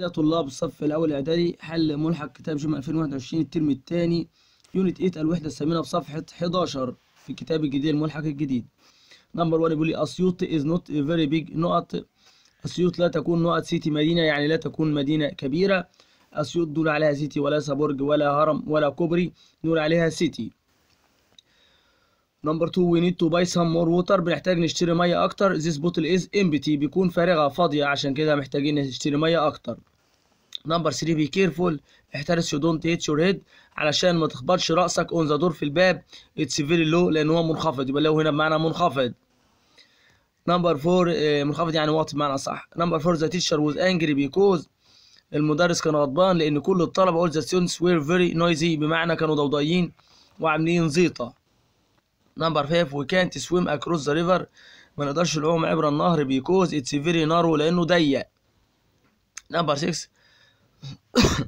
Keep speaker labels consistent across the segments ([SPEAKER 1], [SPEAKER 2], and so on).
[SPEAKER 1] أعزائي طلاب الصف الأول الإعدادي حل ملحق كتاب جمع 2021 الترم الثاني يونت 8 الوحدة الثامنة بصفحة 11 في الكتاب الجديد الملحق الجديد نمبر 1 بيقول لي أسيوط از نوت فيري بيج نقط أسيوط لا تكون نقط سيتي مدينة يعني لا تكون مدينة كبيرة أسيوط دول عليها سيتي وليس برج ولا هرم ولا كوبري دول عليها سيتي نمبر 2 وي نيد تو باي سم مور ووتر بنحتاج نشتري ميه اكتر ذيس بوتل از امبتي بيكون فارغه فاضيه عشان كده محتاجين نشتري ميه اكتر نمبر 3 بي كيرفول احترس يو دونت هيت يور هيد علشان ما تخبطش راسك اون ذا دور في الباب اتس فيري لو لان هو منخفض يبقى لو هنا بمعنى منخفض نمبر 4 آه، منخفض يعني واطي بمعنى صح نمبر 4 ذا تيشر ووز انجري بيكوز المدرس كان غضبان لان كل الطلبه اول ذا ستودنتس وير فيري نويزي بمعنى كانوا ضوضائيين وعاملين زيطه نمبر 5 وي كانت سويم اكروس ذا ريفر ما نقدرش نعوم عبر النهر بيكوز اتس فيري نارو لانه ضيق نمبر 6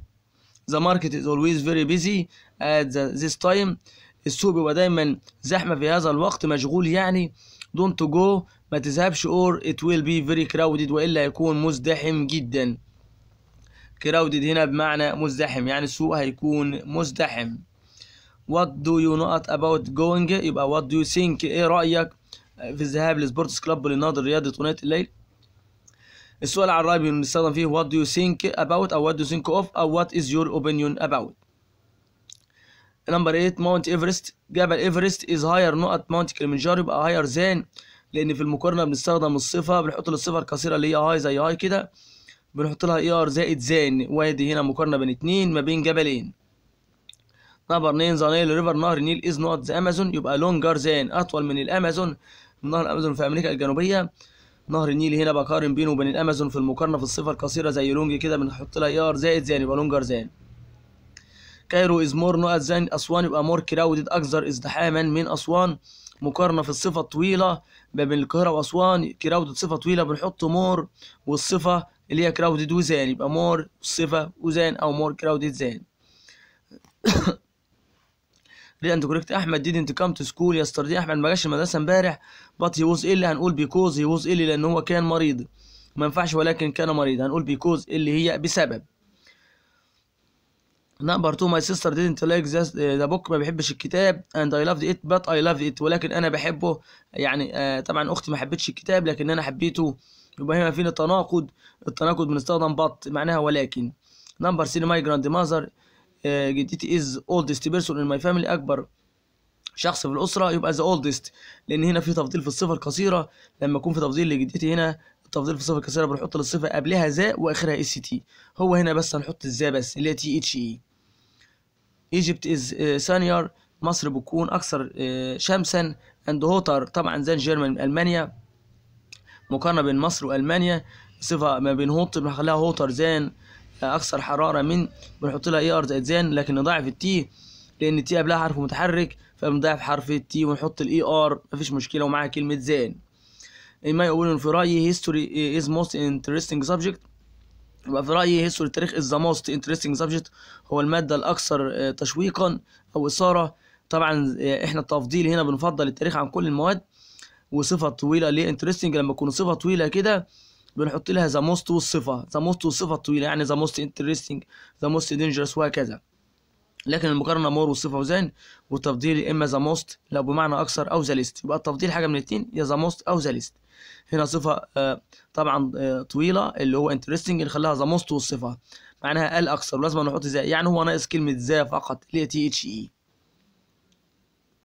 [SPEAKER 1] the market is always very busy at the, this time السوق بيبقى دايما زحمة في هذا الوقت مشغول يعني don't go ما تذهبش or it will be very crowded وإلا هيكون مزدحم جدا crowded هنا بمعنى مزدحم يعني السوق هيكون مزدحم what do you not about going يبقى what do you think ايه رأيك في الذهاب لسبورتس كلاب لنادي رياضة ونادي الليل السؤال على الراي بنستخدم فيه what do you think about أو what do you think of أو what is your opinion about نمبر 8 ماونت ايفرست جبل ايفرست از هاير نقط ماونت كليمنجارو يبقى هاير زان لان في المقارنه بنستخدم الصفه بنحط الصفه القصيره اللي هي هاي زي هاي كده بنحط لها اي e ار زائد زان وادي هنا مقارنه بين اتنين ما بين جبلين نمبر 2 ذا نيل ريفر نهر النيل از نوت ذا امازون يبقى لونجر زان اطول من الامازون نهر الامازون في امريكا الجنوبيه نهر النيل هنا بقارن بينه وبين الامازون في المقارنه في الصفه القصيره زي لونج كده بنحط لها يار ار زائد زان يبقى لونج ارزان كايرو از مور نو ذان اسوان يبقى مور كراودد اكثر ازدحاما من اسوان مقارنه في الصفه الطويله ما بين القاهره واسوان كراودد صفه طويله بنحط مور والصفه اللي هي كراودد وزان يبقى مور صفه وزان او مور كراودد زان ريد انت كوريكت احمد didn't come to school yesterday احمد ما جاش المدرسه امبارح بات هي ووز اللي هنقول بيكوز هي ووز ill لان هو كان مريض ما ينفعش ولكن كان مريض هنقول بيكوز اللي هي بسبب نمبر 2 ماي سيستر ديدنت لايك ذا بوك ما بيحبش الكتاب اند اي لافد ات بات اي لافد ات ولكن انا بحبه يعني آه طبعا اختي ما حبتش الكتاب لكن انا حبيته يبقى هنا فين التناقض التناقض بنستخدم بات معناها ولكن نمبر 3 ماي جراند ماذر آه، جدتي از اولدست بيرسون ان ماي فاميلي اكبر شخص في الاسره يبقى ذا اولدست لان هنا في تفضيل في الصفه القصيره لما يكون في تفضيل لجدتي هنا التفضيل في الصفه القصيره بنحط للصفه قبلها ذا واخرها اس تي هو هنا بس هنحط ذا بس اللي هي تي اتش اي ايجيبت از سانيار مصر بتكون اكثر آه، شمسا اند هوتر طبعا زي جيرمان المانيا مقارنه بين مصر والمانيا صفه ما بين هوت بنخليها هوتر زان اكثر حراره من بنحط لها اي e ار زائد زان لكن نضاعف التي لان التي قبلها حرف متحرك فبنضاعف حرف التي ونحط الاي ار e مفيش مشكله ومعاها كلمه زان ما يقول في رايي هيستوري از موست انترستنج سبجكت يبقى في رايي هيستوري التاريخ از ذا موست انترستنج سبجكت هو الماده الاكثر آه، تشويقا او اثاره طبعا آه، احنا التفضيل هنا بنفضل التاريخ عن كل المواد وصفه طويله ليه انترستنج لما تكون صفه طويله كده بنحط لها ذا موست والصفه ذا موست والصفه الطويله يعني ذا موست انترستنج ذا موست دينجرس وهكذا لكن المقارنه مور والصفه وزان والتفضيل يا اما ذا موست لو بمعنى اكثر او ذا ليست يبقى التفضيل حاجه من الاثنين يا ذا موست او ذا ليست هنا صفه آه طبعا آه طويله اللي هو انترستنج اللي خلاها ذا موست والصفه معناها ال اكثر ولازم نحط ذا يعني هو ناقص كلمه ذا فقط اللي هي تي اتش اي